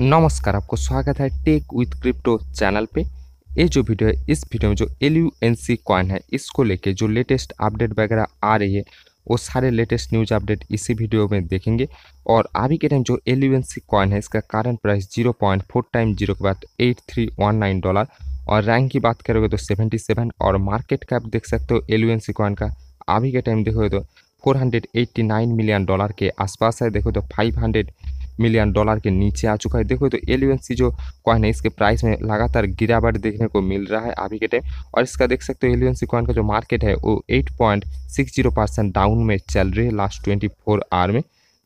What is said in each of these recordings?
नमस्कार आपको स्वागत है टेक विथ क्रिप्टो चैनल पे ये जो वीडियो है इस वीडियो में जो L U N C coin है इसको लेके जो लेटेस्ट अपडेट वगैरह आ रही है वो सारे लेटेस्ट न्यूज अपडेट इसी वीडियो में देखेंगे और अभी के टाइम जो L U N C coin है इसका current price zero point four time zero के बाद eight three one nine dollar और रैंक की बात करोगे तो सेवेंटी सेवन और मार्केट कैप देख सकते हो L U N C coin का अभी के टाइम देखोगे तो four hundred eighty nine million dollar के आसपास है देखो तो फाइव हंड्रेड मिलियन डॉलर के नीचे आ चुका है देखो तो एलियन सी जो कॉइन है इसके प्राइस में लगातार गिरावट देखने को मिल रहा है अभी के टाइम और इसका देख सकते हो एलियन सी कॉइन का जो मार्केट है वो eight point six zero percent down में चल रही है लास्ट ट्वेंटी फोर आवर में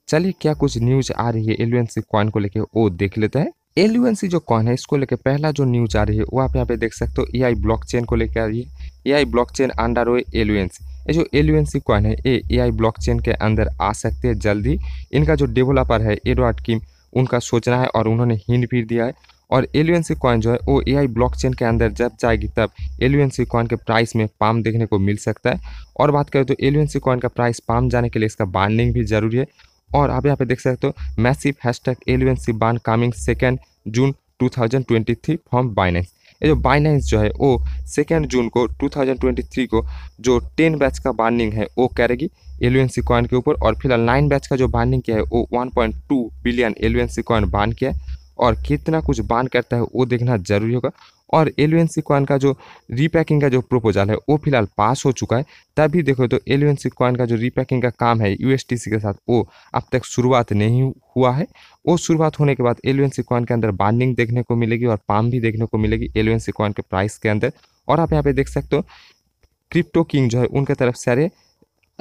चलिए क्या कुछ न्यूज आ रही है एलियन सी कॉइन को लेकर वो देख लेते हैं एलुएनसी जो कॉइन है इसको लेकर पहला जो न्यूज आ रही है वो आप यहाँ पे देख सकते हो ए आई ब्लॉक चेन को लेकर आ रही है A I block chain under way LUNC ये जो एल कॉइन है ये ए आई के अंदर आ सकते हैं जल्दी इनका जो डेवलपर है एडवर्ड किम उनका सोचना है और उन्होंने हिंड भी दिया है और एल यू कॉइन जो है वो ए आई ब्लॉक चेन के अंदर जब जाएगी तब एल यू कॉइन के प्राइस में पाम देखने को मिल सकता है और बात करें तो एल यू कॉइन का प्राइस पाम जाने के लिए इसका बाइंडिंग भी जरूरी है और आप यहाँ पे देख सकते हो massive hashtag N C burn coming second June three from Binance ये जो बाइनेंस जो है वो सेकेंड जून को 2023 को जो टेन बैच का बार्निंग है वो करेगी सी कॉइन के ऊपर और फिलहाल नाइन बैच का जो बार्निंग किया है वो 1.2 बिलियन सी कॉइन बान किया है और कितना कुछ बान करता है वो देखना जरूरी होगा और एलवेंसी कॉइन का जो रीपैकिंग का जो प्रोपोजल है वो फिलहाल पास हो चुका है तभी देखो तो एलवेंसी कॉइन का जो रीपैकिंग का काम है यूएसटीसी के साथ वो अब तक शुरुआत नहीं हुआ है वो शुरुआत होने के बाद एलवेंसी कॉइन के अंदर बार्निंग देखने को मिलेगी और पाम भी देखने को मिलेगी एलवेंसी कॉइन के प्राइस के अंदर और आप यहाँ पे देख सकते हो क्रिप्टो किंग जो है उनके तरफ सारे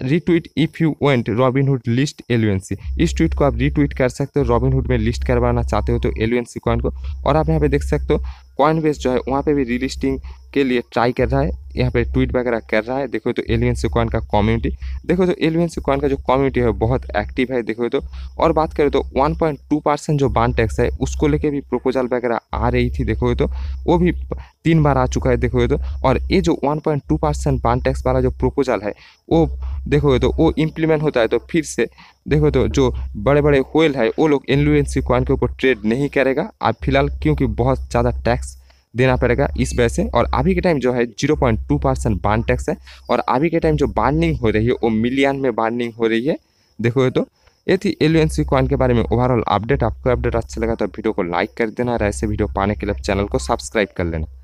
retweet if you want Robinhood list LUNC इस ट्वीट को आप रिट्वीट कर सकते हो रॉबिनहुड में लिस्ट करवाना चाहते हो तो एलुएंसी कॉइन को और आप यहाँ पे देख सकते हो कॉइन बेस जो है वहाँ पे भी रीलिस्टिंग के लिए ट्राई कर रहा है यहाँ पे ट्वीट वगैरह कर रहा है देखो तो एलियन सिकॉन का कम्युनिटी देखो तो एलियन सिकॉन का जो कम्युनिटी है बहुत एक्टिव है देखो तो और बात करें तो 1.2 परसेंट जो बान टैक्स है उसको लेके भी प्रपोजल वगैरह आ रही थी देखो तो वो भी तीन बार आ चुका है देखो तो और ये जो वन परसेंट बान टैक्स वाला जो प्रपोजल है वो देखो तो वो इम्प्लीमेंट होता है तो फिर से देखो तो जो बड़े बड़े होल है वो लोग एलियन सिकॉन के ऊपर ट्रेड नहीं करेगा अब फिलहाल क्योंकि बहुत ज़्यादा टैक्स देना पड़ेगा इस वजह से और अभी के टाइम जो है zero point two percent burn tax है और अभी के टाइम जो बार्निंग हो रही है वो मिलियन में बार्निंग हो रही है देखो ये तो ये थी एलियन सी कॉइन के बारे में ओवरऑल अपडेट आपको अपडेट अच्छा लगा तो वीडियो को लाइक कर देना और ऐसे वीडियो पाने के लिए चैनल को सब्सक्राइब कर लेना